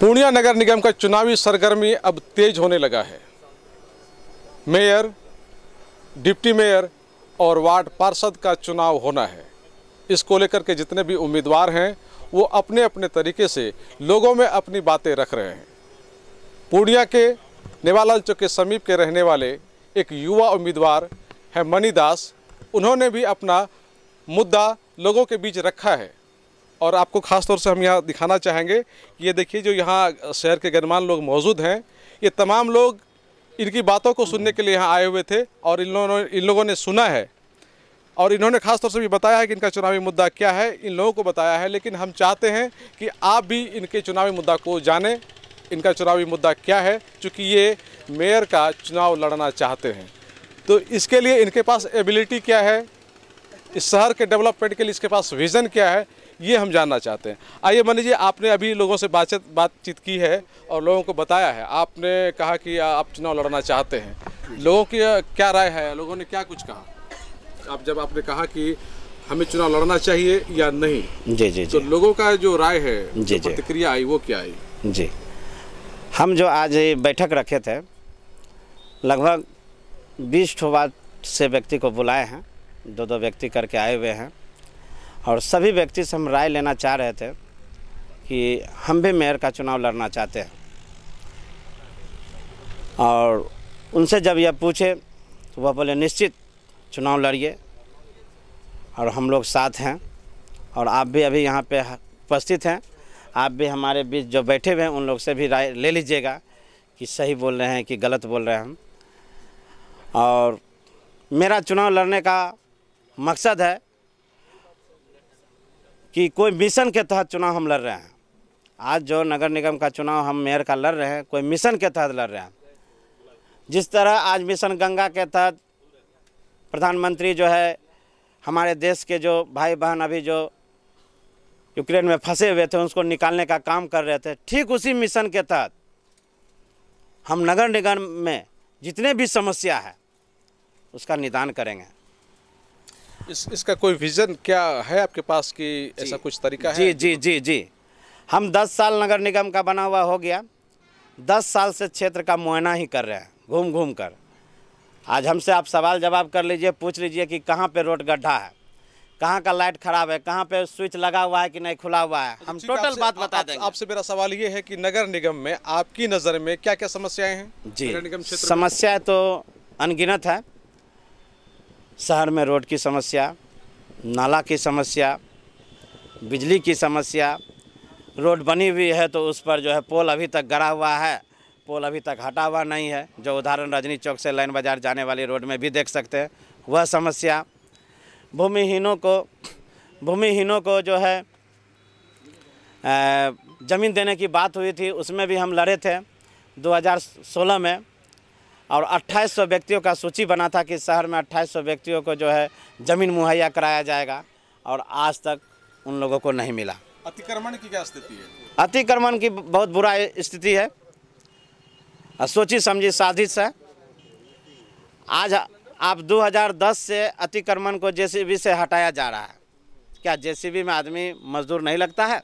पूर्णिया नगर निगम का चुनावी सरगर्मी अब तेज होने लगा है मेयर डिप्टी मेयर और वार्ड पार्षद का चुनाव होना है इसको लेकर के जितने भी उम्मीदवार हैं वो अपने अपने तरीके से लोगों में अपनी बातें रख रहे हैं पूर्णिया के नेवालाल चौक के समीप के रहने वाले एक युवा उम्मीदवार है मणिदास उन्होंने भी अपना मुद्दा लोगों के बीच रखा है और आपको ख़ास तौर से हम यहाँ दिखाना चाहेंगे ये देखिए जो यहाँ शहर के गणमान लोग मौजूद हैं ये तमाम लोग इनकी बातों को सुनने के लिए यहाँ आए हुए थे और इन लोगों ने इन लोगों ने सुना है और इन्होंने खास तौर से भी बताया है कि इनका चुनावी मुद्दा क्या है इन लोगों को बताया है लेकिन हम चाहते हैं कि आप भी इनके चुनावी मुद्दा को जानें इनका चुनावी मुद्दा क्या है चूँकि ये मेयर का चुनाव लड़ना चाहते हैं तो इसके लिए इनके पास एबिलिटी क्या है इस शहर के डेवलपमेंट के लिए इसके पास विज़न क्या है ये हम जानना चाहते हैं आइए मनी जी आपने अभी लोगों से बातचीत बातचीत की है और लोगों को बताया है आपने कहा कि आप चुनाव लड़ना चाहते हैं लोगों की क्या राय है लोगों ने क्या कुछ कहा आप जब आपने कहा कि हमें चुनाव लड़ना चाहिए या नहीं जी जी तो लोगों का जो राय है जी जी प्रतिक्रिया आई वो क्या आई जी हम जो आज बैठक रखे थे लगभग बीस ठो बात से व्यक्ति को बुलाए हैं दो दो व्यक्ति करके आए हुए हैं और सभी व्यक्ति से हम राय लेना चाह रहे थे कि हम भी मेयर का चुनाव लड़ना चाहते हैं और उनसे जब यह पूछे तो वह बोले निश्चित चुनाव लड़िए और हम लोग साथ हैं और आप भी अभी यहाँ पे उपस्थित हैं आप भी हमारे बीच जो बैठे हुए हैं उन लोग से भी राय ले लीजिएगा कि सही बोल रहे हैं कि गलत बोल रहे हैं हम और मेरा चुनाव लड़ने का मकसद है कि कोई मिशन के तहत चुनाव हम लड़ रहे हैं आज जो नगर निगम का चुनाव हम मेयर का लड़ रहे हैं कोई मिशन के तहत लड़ रहे हैं जिस तरह आज मिशन गंगा के तहत प्रधानमंत्री जो है हमारे देश के जो भाई बहन अभी जो यूक्रेन में फंसे हुए थे उसको निकालने का काम कर रहे थे ठीक उसी मिशन के तहत हम नगर निगम में जितने भी समस्या है उसका निदान करेंगे इस, इसका कोई विजन क्या है आपके पास कि ऐसा कुछ तरीका जी, है जी जी जी जी हम 10 साल नगर निगम का बना हुआ हो गया 10 साल से क्षेत्र का मुआयना ही कर रहे हैं घूम घूम कर आज हमसे आप सवाल जवाब कर लीजिए पूछ लीजिए कि कहाँ पे रोड गड्ढा है कहाँ का लाइट खराब है कहाँ पे स्विच लगा हुआ है कि नहीं खुला हुआ है हम टोटल बात बता देंगे आपसे मेरा सवाल ये है कि नगर निगम में आपकी नजर में क्या क्या समस्याएं हैं जी नगर निगम समस्या तो अनगिनत है शहर में रोड की समस्या नाला की समस्या बिजली की समस्या रोड बनी हुई है तो उस पर जो है पोल अभी तक गड़ा हुआ है पोल अभी तक हटा हुआ नहीं है जो उदाहरण रजनी चौक से लाइन बाज़ार जाने वाली रोड में भी देख सकते हैं वह समस्या भूमिहीनों को भूमिहीनों को जो है ज़मीन देने की बात हुई थी उसमें भी हम लड़े थे 2016 में और 2800 व्यक्तियों का सूची बना था कि शहर में 2800 व्यक्तियों को जो है ज़मीन मुहैया कराया जाएगा और आज तक उन लोगों को नहीं मिला अतिक्रमण की क्या स्थिति है अतिक्रमण की बहुत बुरा स्थिति है सोची समझी साजिश है आज आप 2010 से अतिक्रमण को जेसीबी से हटाया जा रहा है क्या जेसीबी में आदमी मजदूर नहीं लगता है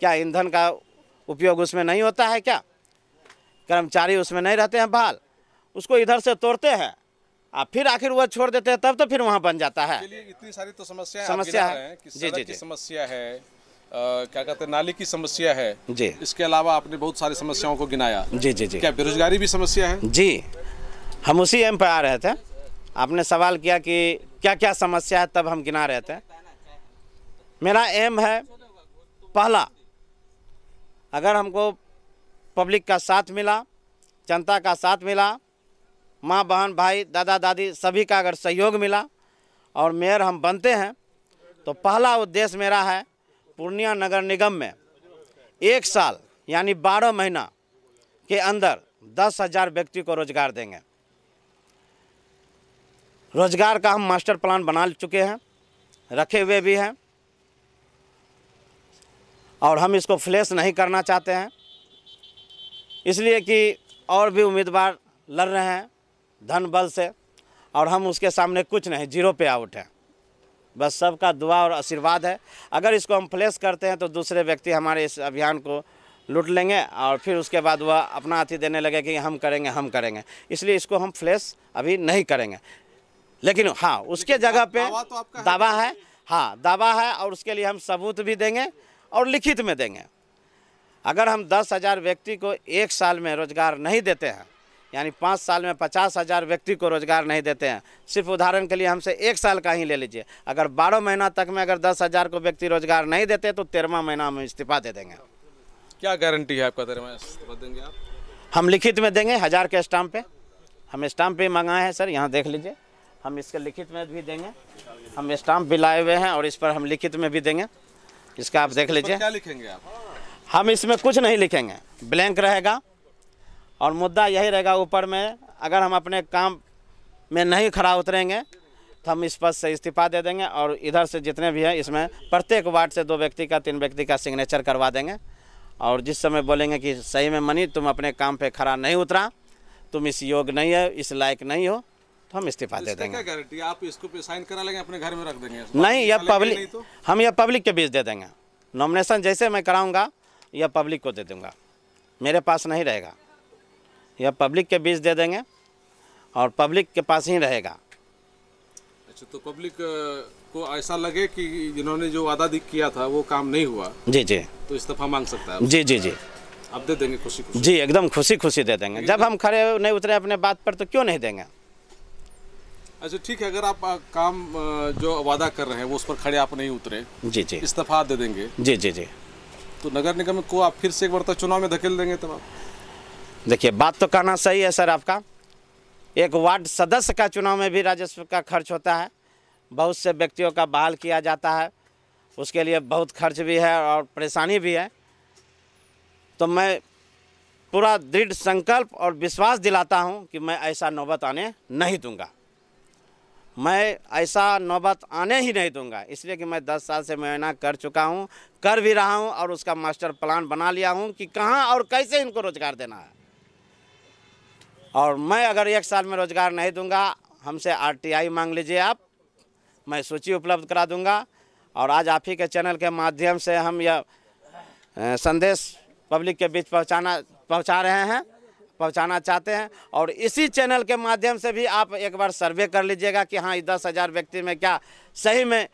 क्या ईंधन का उपयोग उसमें नहीं होता है क्या कर्मचारी उसमें नहीं रहते हैं बहाल उसको इधर से तोड़ते हैं आप फिर आखिर वह छोड़ देते हैं तब तो फिर वहाँ बन जाता है इतनी सारी तो समस्या समस्या है जी जी जी समस्या है आ, क्या कहते हैं नाली की समस्या है जी इसके अलावा आपने बहुत सारी समस्याओं को गिनाया जी जी जी क्या बेरोजगारी भी समस्या है जी हम उसी एम पर आ रहे थे आपने सवाल किया कि क्या क्या समस्या है तब हम गिना रहे थे मेरा एम है पहला अगर हमको पब्लिक का साथ मिला जनता का साथ मिला माँ बहन भाई दादा दादी सभी का अगर सहयोग मिला और मेयर हम बनते हैं तो पहला उद्देश्य मेरा है पूर्णिया नगर निगम में एक साल यानी बारह महीना के अंदर दस हजार व्यक्ति को रोजगार देंगे रोजगार का हम मास्टर प्लान बना चुके हैं रखे हुए भी हैं और हम इसको फ्लैश नहीं करना चाहते हैं इसलिए कि और भी उम्मीदवार लड़ रहे हैं धन बल से और हम उसके सामने कुछ नहीं जीरो पे आउट हैं बस सबका दुआ और आशीर्वाद है अगर इसको हम फ्लेश करते हैं तो दूसरे व्यक्ति हमारे इस अभियान को लूट लेंगे और फिर उसके बाद वह अपना अथी देने लगे कि हम करेंगे हम करेंगे इसलिए इसको हम फ्लेश अभी नहीं करेंगे लेकिन हाँ उसके जगह पे दावा, तो दावा है, है हाँ दावा है और उसके लिए हम सबूत भी देंगे और लिखित में देंगे अगर हम दस हज़ार व्यक्ति को एक साल में रोज़गार नहीं देते हैं यानी पाँच साल में पचास हज़ार व्यक्ति को रोज़गार नहीं देते हैं सिर्फ उदाहरण के लिए हमसे एक साल का ही ले लीजिए अगर बारह महीना तक में अगर दस हज़ार को व्यक्ति रोज़गार नहीं देते तो तेरहवा महीना हम इस्तीफा दे देंगे क्या गारंटी है आपका तेरह इस्तीफा देंगे आप हम लिखित में देंगे हज़ार के स्टाम्प पे हम स्टाम्प भी मंगाए हैं सर यहाँ देख लीजिए हम इसके लिखित में भी देंगे हम स्टाम्प भी लाए हुए हैं और इस पर हम लिखित में भी देंगे इसका आप देख लीजिए क्या लिखेंगे आप हम इसमें कुछ नहीं लिखेंगे ब्लैंक रहेगा और मुद्दा यही रहेगा ऊपर में अगर हम अपने काम में नहीं खड़ा उतरेंगे तो हम इस पद से इस्तीफा दे देंगे और इधर से जितने भी हैं इसमें प्रत्येक वार्ड से दो व्यक्ति का तीन व्यक्ति का सिग्नेचर करवा देंगे और जिस समय बोलेंगे कि सही में मनी तुम अपने काम पे खड़ा नहीं उतरा तुम इस योग नहीं है इस लायक नहीं हो तो हम इस्तीफा दे देंगे क्या गारंटी आप इसको साइन करा लेंगे अपने घर में रख देंगे नहीं यह पब्लिक तो? हम यह पब्लिक के बीच दे देंगे नॉमिनेशन जैसे मैं कराऊँगा यह पब्लिक को दे दूँगा मेरे पास नहीं रहेगा यह पब्लिक के बीच दे देंगे और पब्लिक के पास ही रहेगा अच्छा तो पब्लिक को ऐसा लगे कि जिन्होंने जो वादा किया था वो काम नहीं हुआ जी जी तो इस्तीफा मांग सकता है जी जी जी आप दे देंगे खुशी खुशी जी एकदम खुशी खुशी दे देंगे जब हम खड़े नहीं उतरे अपने बात पर तो क्यों नहीं देंगे अच्छा ठीक है अगर आप काम जो वादा कर रहे हैं वो उस पर खड़े आप नहीं उतरे जी जी इस्तीफा दे देंगे जी जी जी तो नगर निगम को आप फिर से एक बार तो चुनाव में धकेल देंगे तब आप देखिए बात तो कहना सही है सर आपका एक वार्ड सदस्य का चुनाव में भी राजस्व का खर्च होता है बहुत से व्यक्तियों का बहाल किया जाता है उसके लिए बहुत खर्च भी है और परेशानी भी है तो मैं पूरा दृढ़ संकल्प और विश्वास दिलाता हूं कि मैं ऐसा नौबत आने नहीं दूंगा मैं ऐसा नौबत आने ही नहीं दूंगा इसलिए कि मैं 10 साल से मुआयना कर चुका हूं कर भी रहा हूं और उसका मास्टर प्लान बना लिया हूं कि कहां और कैसे इनको रोज़गार देना है और मैं अगर एक साल में रोज़गार नहीं दूंगा हमसे आरटीआई मांग लीजिए आप मैं सूची उपलब्ध करा दूंगा और आज आप ही के चैनल के माध्यम से हम यह संदेश पब्लिक के बीच पहुंचाना पहुंचा रहे हैं पहुंचाना चाहते हैं और इसी चैनल के माध्यम से भी आप एक बार सर्वे कर लीजिएगा कि हाँ दस हज़ार व्यक्ति में क्या सही में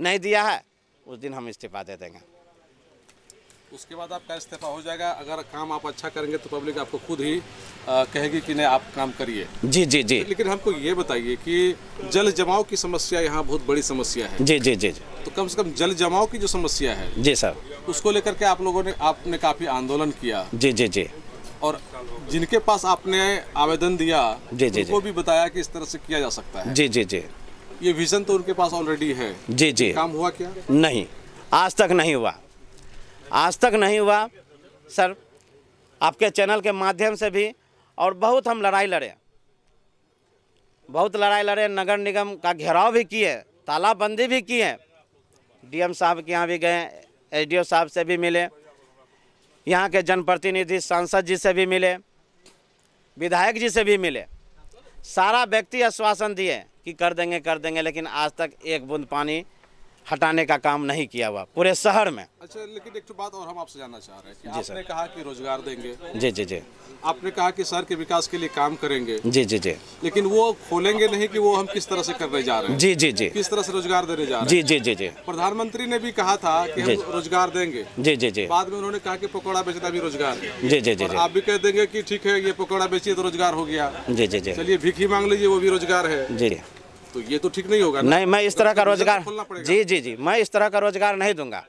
नहीं दिया है उस दिन हम इस्तीफा दे देंगे उसके बाद आपका इस्तीफा हो जाएगा अगर काम आप अच्छा करेंगे तो पब्लिक आपको खुद ही आ, कहेगी कि नहीं आप काम करिए जी जी जी लेकिन हमको ये बताइए कि जल जमाव की समस्या यहाँ बहुत बड़ी समस्या है जी जी जी तो कम से कम जल जमाव की जो समस्या है जी सर उसको लेकर के आप लोगों ने आपने काफी आंदोलन किया जी जी जी और जिनके पास आपने आवेदन दिया जी जी वो भी बताया कि इस तरह से किया जा सकता है जी जी जी ये विजन तो उनके पास ऑलरेडी है जी जी काम हुआ क्या नहीं आज तक नहीं हुआ आज तक नहीं हुआ सर आपके चैनल के माध्यम से भी और बहुत हम लड़ाई लड़े बहुत लड़ाई लड़े नगर निगम का घेराव भी किए तालाबंदी भी किए डीएम साहब के यहाँ भी गए एसडीओ साहब से भी मिले यहाँ के जनप्रतिनिधि सांसद जी से भी मिले विधायक जी से भी मिले सारा व्यक्ति आश्वासन दिए कि कर देंगे कर देंगे लेकिन आज तक एक बूंद पानी हटाने का काम नहीं किया हुआ पूरे शहर में अच्छा लेकिन एक बात और हम आपसे जानना चाह रहे हैं कि आपने कहा कि रोजगार देंगे जी जी जी आपने कहा कि शहर के विकास के लिए काम करेंगे जी जी जी लेकिन वो खोलेंगे नहीं कि वो हम किस तरह से करने जा रहे हैं जी जी जी किस तरह से रोजगार देने जा रहे जी जी जी जी प्रधानमंत्री ने भी कहा था कि हम रोजगार देंगे जी जी जी बाद में उन्होंने कहा कि पकौड़ा बेचना भी रोजगार जी जी जी आप भी कह देंगे की ठीक है ये पकौड़ा बेचिए तो रोजगार हो गया जी जी जी चलिए भीखी मांग लीजिए वो भी रोजगार है जी तो ये तो ठीक नहीं होगा नहीं मैं इस तरह का तो रोजगार जी जी जी मैं इस तरह का रोजगार नहीं दूंगा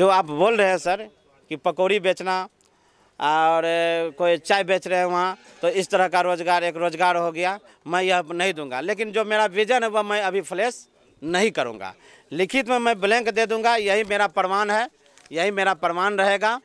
जो आप बोल रहे हैं सर कि पकौड़ी बेचना और कोई चाय बेच रहे हैं वहाँ तो इस तरह का रोजगार एक रोजगार हो गया मैं यह नहीं दूंगा लेकिन जो मेरा विजन है वह मैं अभी फ्लैश नहीं करूंगा लिखित में मैं ब्लैंक दे दूंगा यही मेरा प्रमाण है यही मेरा प्रमाण रहेगा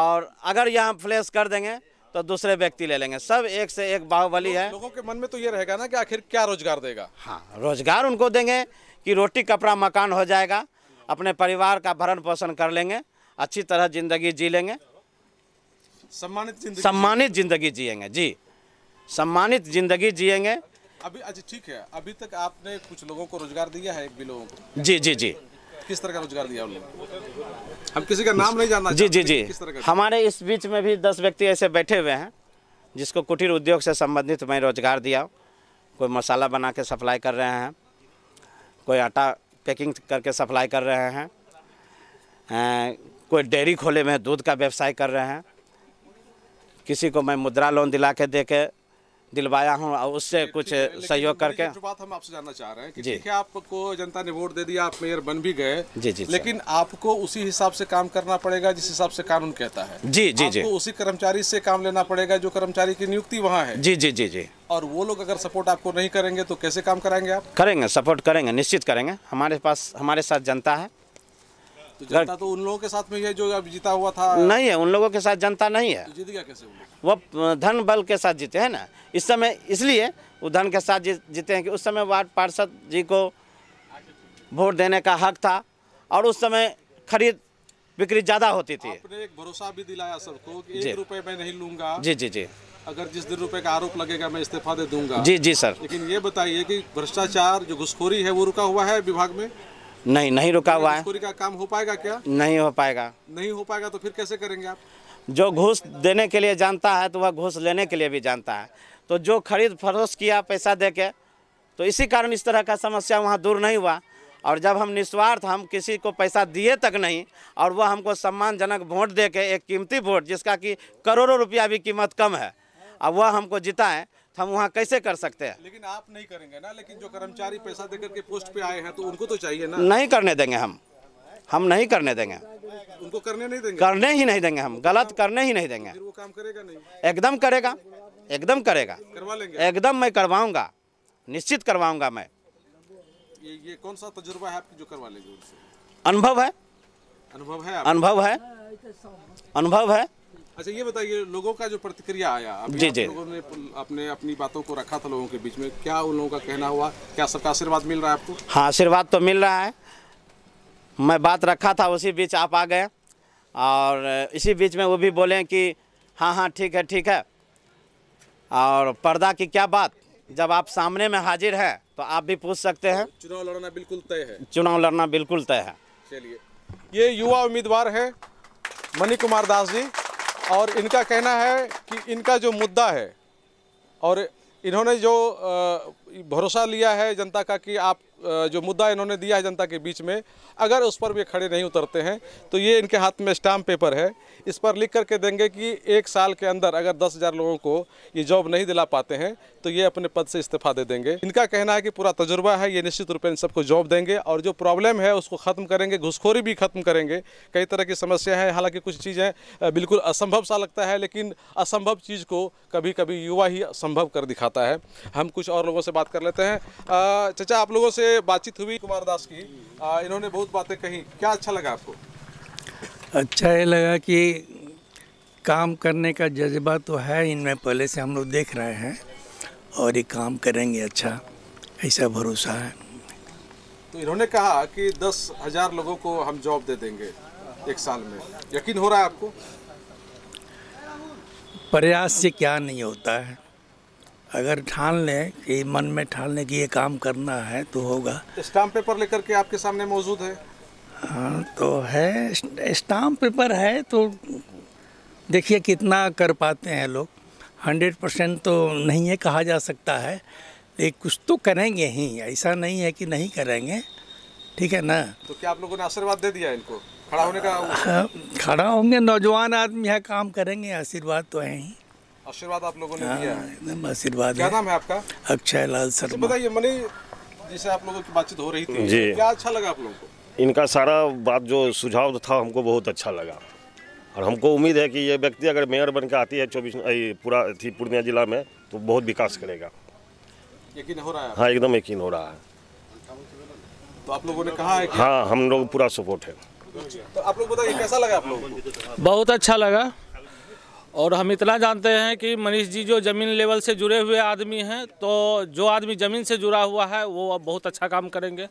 और अगर यहाँ फ्लैश कर देंगे तो दूसरे व्यक्ति ले लेंगे सब एक से एक बाहुबली तो है लोगों के मन में तो ये रहेगा ना कि आखिर क्या रोजगार देगा हाँ रोजगार उनको देंगे कि रोटी कपड़ा मकान हो जाएगा अपने परिवार का भरण पोषण कर लेंगे अच्छी तरह जिंदगी जी लेंगे सम्मानित जिंदगी सम्मानित जिंदगी जियेंगे जी सम्मानित जिंदगी जियेंगे अभी अच्छा ठीक है अभी तक आपने कुछ लोगों को रोजगार दिया है एक भी लोगों को जी जी जी किस तरह का रोजगार दिया उन्होंने हम किसी का नाम नहीं जानना जी जी जी हमारे इस बीच में भी दस व्यक्ति ऐसे बैठे हुए हैं जिसको कुटीर उद्योग से संबंधित मैं रोजगार दिया कोई मसाला बना के सप्लाई कर रहे हैं कोई आटा पैकिंग करके सप्लाई कर रहे हैं कोई डेयरी खोले में दूध का व्यवसाय कर रहे हैं किसी को मैं मुद्रा लोन दिला के दे के दिलवाया हूँ और उससे कुछ सहयोग करके जो बात हम आपसे जानना चाह रहे हैं कि ठीक है आपको जनता ने वोट दे दिया आप मेयर बन भी गए जी जी लेकिन आपको उसी हिसाब से काम करना पड़ेगा जिस हिसाब से कानून कहता है जी जी जी उसी कर्मचारी से काम लेना पड़ेगा जो कर्मचारी की नियुक्ति वहाँ है जी जी जी जी और वो लोग अगर सपोर्ट आपको नहीं करेंगे तो कैसे काम कराएंगे आप करेंगे सपोर्ट करेंगे निश्चित करेंगे हमारे पास हमारे साथ जनता है तो जनता तो उन लोगों के साथ में है जो जीता हुआ था नहीं है उन लोगों के साथ जनता नहीं है तो जीत गया कैसे वो धन बल के साथ जीते हैं ना इस समय इसलिए वो धन के साथ जीते हैं कि उस समय वार्ड पार्षद जी को वोट देने का हक था और उस समय खरीद बिक्री ज़्यादा होती थी आपने एक भरोसा भी दिलाया को कि एक रुपए मैं नहीं लूंगा जी जी जी अगर जिस दिन रुपए का आरोप लगेगा मैं इस्तीफा दे दूंगा जी जी सर लेकिन ये बताइए कि भ्रष्टाचार जो घुसखोरी है वो रुका हुआ है विभाग में नहीं नहीं रुका हुआ है का काम हो पाएगा क्या नहीं हो पाएगा नहीं हो पाएगा तो फिर कैसे करेंगे आप जो घूस देने के लिए जानता है तो वह घूस लेने के लिए भी जानता है तो जो खरीद फरोश किया पैसा दे के तो इसी कारण इस तरह का समस्या वहाँ दूर नहीं हुआ और जब हम निस्वार्थ हम किसी को पैसा दिए तक नहीं और वह हमको सम्मानजनक वोट दे के एक कीमती वोट जिसका कि करोड़ों रुपया भी कीमत कम है और वह हमको जिताएं हम वहाँ कैसे कर सकते हैं लेकिन आप नहीं करेंगे ना लेकिन जो कर्मचारी पैसा देकर के पोस्ट पे आए हैं तो उनको तो चाहिए ना नहीं करने देंगे हम हम नहीं करने देंगे उनको करने नहीं देंगे करने ही नहीं देंगे हम गलत करने ही नहीं देंगे वो काम करेगा नहीं एकदम करेगा एकदम करेगा करवा लेंगे एकदम मैं करवाऊंगा निश्चित करवाऊंगा मैं ये, ये कौन सा तजुर्बा है आपकी जो करवा लेंगे अनुभव है अनुभव है अनुभव है अनुभव है अच्छा ये बताइए लोगों का जो प्रतिक्रिया आया जी जी लोगों ने अपने अपनी बातों को रखा था लोगों के बीच में क्या उन लोगों का कहना हुआ क्या सबका आशीर्वाद मिल रहा है आपको हाँ आशीर्वाद तो मिल रहा है मैं बात रखा था उसी बीच आप आ गए और इसी बीच में वो भी बोले कि हाँ हाँ ठीक है ठीक है और पर्दा की क्या बात जब आप सामने में हाजिर है तो आप भी पूछ सकते हैं चुनाव लड़ना बिल्कुल तय है चुनाव लड़ना बिल्कुल तय है चलिए ये युवा उम्मीदवार हैं मनी कुमार दास जी और इनका कहना है कि इनका जो मुद्दा है और इन्होंने जो भरोसा लिया है जनता का कि आप जो मुद्दा इन्होंने दिया है जनता के बीच में अगर उस पर भी खड़े नहीं उतरते हैं तो ये इनके हाथ में स्टाम्प पेपर है इस पर लिख करके देंगे कि एक साल के अंदर अगर दस हज़ार लोगों को ये जॉब नहीं दिला पाते हैं तो ये अपने पद से इस्तीफा दे देंगे इनका कहना है कि पूरा तजुर्बा है ये निश्चित रूप से इन सबको जॉब देंगे और जो प्रॉब्लम है उसको ख़त्म करेंगे घुसखोरी भी ख़त्म करेंगे कई तरह की समस्या है हालाँकि कुछ चीज़ें बिल्कुल असंभव सा लगता है लेकिन असंभव चीज़ को कभी कभी युवा ही संभव कर दिखाता है हम कुछ और लोगों से बात कर लेते हैं चचा आप लोगों से बातचीत हुई कुमार दास की इन्होंने बहुत बातें कही क्या अच्छा लगा आपको अच्छा ये लगा कि काम करने का जज्बा तो है इनमें पहले से हम लोग देख रहे हैं और ये काम करेंगे अच्छा ऐसा भरोसा है तो इन्होंने कहा कि दस हजार लोगों को हम जॉब दे देंगे एक साल में यकीन हो रहा है आपको प्रयास से क्या नहीं होता है अगर ठान लें कि मन में ठान लें कि ये काम करना है तो होगा स्टाम्प तो पेपर लेकर के आपके सामने मौजूद है हाँ तो है स्टाम्प पेपर है तो देखिए कितना कर पाते हैं लोग हंड्रेड परसेंट तो नहीं है कहा जा सकता है लेकिन कुछ तो करेंगे ही ऐसा नहीं है कि नहीं करेंगे ठीक है ना तो क्या आप लोगों ने आशीर्वाद दे दिया इनको खड़ा होने का हाँ, खड़ा होंगे नौजवान आदमी यहाँ काम करेंगे आशीर्वाद तो है ही आशीर्वाद आप लोगों ने हाँ, दिया है आशीर्वाद क्या नाम है आपका अक्षय लाल सर अच्छा, बताइए मनी जैसे आप लोगों की बातचीत हो रही थी क्या अच्छा लगा आप लोगों को इनका सारा बात जो सुझाव था हमको बहुत अच्छा लगा और हमको उम्मीद है कि ये व्यक्ति अगर मेयर बन के आती है चौबीस पूरा थी पूर्णिया जिला में तो बहुत विकास करेगा यकीन हो रहा है हाँ एकदम यकीन हो रहा है तो आप लोगों ने कहा है कि हाँ हम लोग पूरा सपोर्ट है तो आप लोग बताइए कैसा लगा आप लोगों को बहुत अच्छा लगा और हम इतना जानते हैं कि मनीष जी जो ज़मीन लेवल से जुड़े हुए आदमी हैं तो जो आदमी ज़मीन से जुड़ा हुआ है वो अब बहुत अच्छा काम करेंगे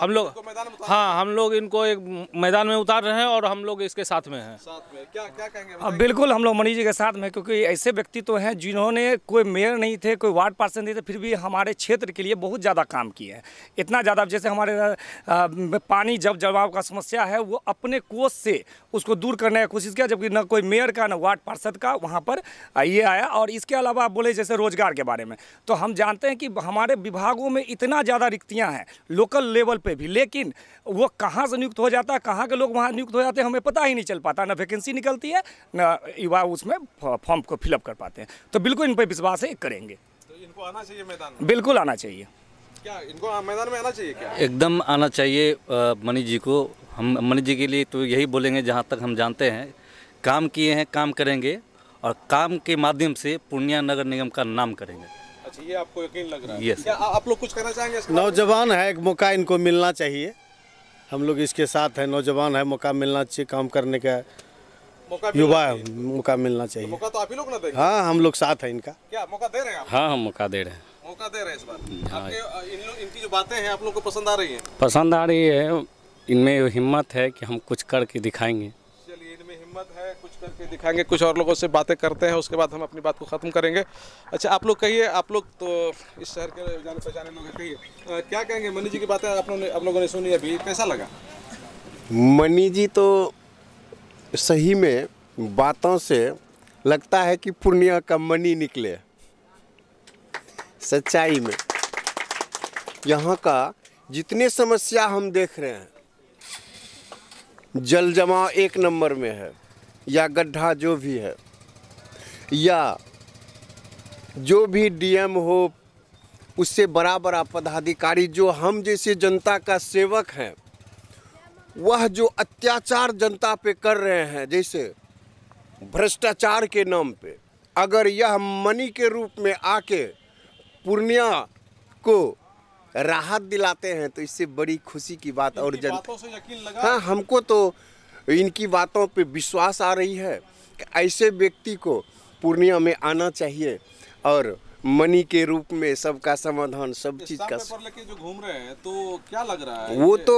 हम लोग हाँ हम लोग इनको एक मैदान में उतार रहे हैं और हम लोग इसके साथ में हैं साथ में क्या क्या कहेंगे अब हाँ, बिल्कुल हम लोग मणि जी के साथ में क्योंकि ऐसे व्यक्ति तो हैं जिन्होंने कोई मेयर नहीं थे कोई वार्ड पार्षद नहीं थे फिर भी हमारे क्षेत्र के लिए बहुत ज़्यादा काम किए हैं इतना ज़्यादा जैसे हमारे पानी जब जवाब का समस्या है वो अपने कोष से उसको दूर करने की कोशिश किया जबकि न कोई मेयर का न वार्ड पार्षद का वहाँ पर ये आया और इसके अलावा आप बोले जैसे रोजगार के बारे में तो हम जानते हैं कि हमारे विभागों में इतना ज़्यादा रिक्तियाँ हैं लोकल लेवल लेवल पे भी लेकिन वो कहाँ से नियुक्त हो जाता है कहाँ के लोग वहाँ नियुक्त हो जाते हैं हमें पता ही नहीं चल पाता ना वैकेंसी निकलती है ना युवा उसमें फॉर्म को फिलअप कर पाते हैं तो बिल्कुल इन पर विश्वास है करेंगे तो इनको आना चाहिए मैदान बिल्कुल आना चाहिए क्या इनको मैदान में आना चाहिए क्या एकदम आना चाहिए मनी जी को हम मनी जी के लिए तो यही बोलेंगे जहाँ तक हम जानते हैं काम किए हैं काम करेंगे और काम के माध्यम से पूर्णिया नगर निगम का नाम करेंगे चाहिए आपको यकीन लग रहा है yes. क्या आप लोग कुछ करना चाहेंगे नौजवान है एक मौका इनको मिलना चाहिए हम लोग इसके साथ हैं नौजवान है मौका मिलना चाहिए काम करने का युवा मौका मिलना चाहिए तो मौका तो आप ही लोग ना देंगे हाँ हम लोग साथ हैं इनका क्या मौका दे रहे हैं हाँ हम मौका दे रहे हैं मौका दे रहे हैं इस बार हाँ। आपके इन लोग इनकी जो बातें हैं आप लोग को पसंद आ रही है पसंद आ रही है इनमें हिम्मत है कि हम कुछ करके दिखाएंगे चलिए इनमें हिम्मत है करके दिखाएंगे कुछ और लोगों से बातें करते हैं उसके बाद हम अपनी बात को ख़त्म करेंगे अच्छा आप लोग कहिए आप लोग तो इस शहर के जाने पहचाने लोग कहिए क्या कहेंगे मनी जी की बातें आप लोगों ने आप लोगों ने सुनी अभी कैसा लगा मनी जी तो सही में बातों से लगता है कि पूर्णिया का मनी निकले सच्चाई में यहाँ का जितने समस्या हम देख रहे हैं जल जमाव एक नंबर में है या गड्ढा जो भी है या जो भी डीएम हो उससे बड़ा बड़ा पदाधिकारी जो हम जैसे जनता का सेवक हैं वह जो अत्याचार जनता पे कर रहे हैं जैसे भ्रष्टाचार के नाम पे अगर यह मनी के रूप में आके पूर्णिया को राहत दिलाते हैं तो इससे बड़ी खुशी की बात और जनता हाँ हमको तो इनकी बातों पे विश्वास आ रही है कि ऐसे व्यक्ति को पूर्णिया में आना चाहिए और मनी के रूप में सबका समाधान सब चीज का लेके जो घूम रहे हैं तो क्या लग रहा है वो तो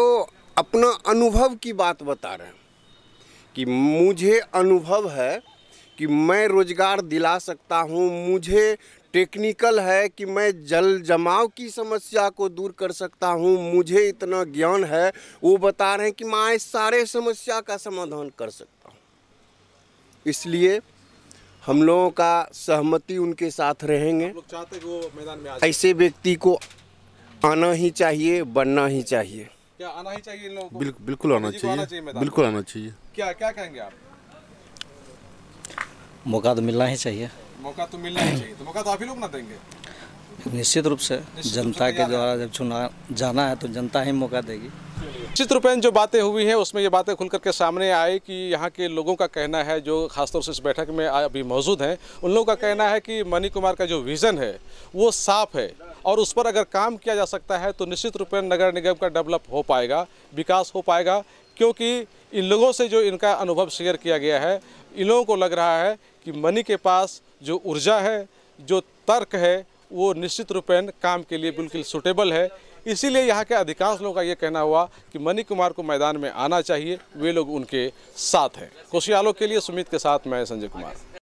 अपना अनुभव की बात बता रहे हैं कि मुझे अनुभव है कि मैं रोजगार दिला सकता हूँ मुझे टेक्निकल है कि मैं जल जमाव की समस्या को दूर कर सकता हूँ मुझे इतना ज्ञान है वो बता रहे हैं कि मैं इस सारे समस्या का समाधान कर सकता हूँ इसलिए हम लोगों का सहमति उनके साथ रहेंगे चाहते वो मैदान में ऐसे व्यक्ति को आना ही चाहिए बनना ही चाहिए क्या आना ही चाहिए इन लोगों को बिल, बिल्कुल आना चाहिए बिल्कुल आना चाहिए क्या क्या कहेंगे आप मौका तो मिलना ही चाहिए मौका तो मिलना ही चाहिए तो मौका तो आप ही लोग ना देंगे निश्चित रूप से जनता के द्वारा जब चुनाव जाना है तो जनता ही मौका देगी निश्चित रूपेण जो बातें हुई हैं उसमें ये बातें खुल करके सामने आई कि यहाँ के लोगों का कहना है जो खासतौर से इस बैठक में अभी मौजूद हैं उन लोगों का कहना है कि मनी कुमार का जो विज़न है वो साफ है और उस पर अगर काम किया जा सकता है तो निश्चित रूपेण नगर निगम का डेवलप हो पाएगा विकास हो पाएगा क्योंकि इन लोगों से जो इनका अनुभव शेयर किया गया है इन लोगों को लग रहा है कि मनी के पास जो ऊर्जा है जो तर्क है वो निश्चित रूपेण काम के लिए बिल्कुल सुटेबल है इसीलिए यहाँ के अधिकांश लोगों का ये कहना हुआ कि मनी कुमार को मैदान में आना चाहिए वे लोग उनके साथ हैं कोशियालों के लिए सुमित के साथ मैं संजय कुमार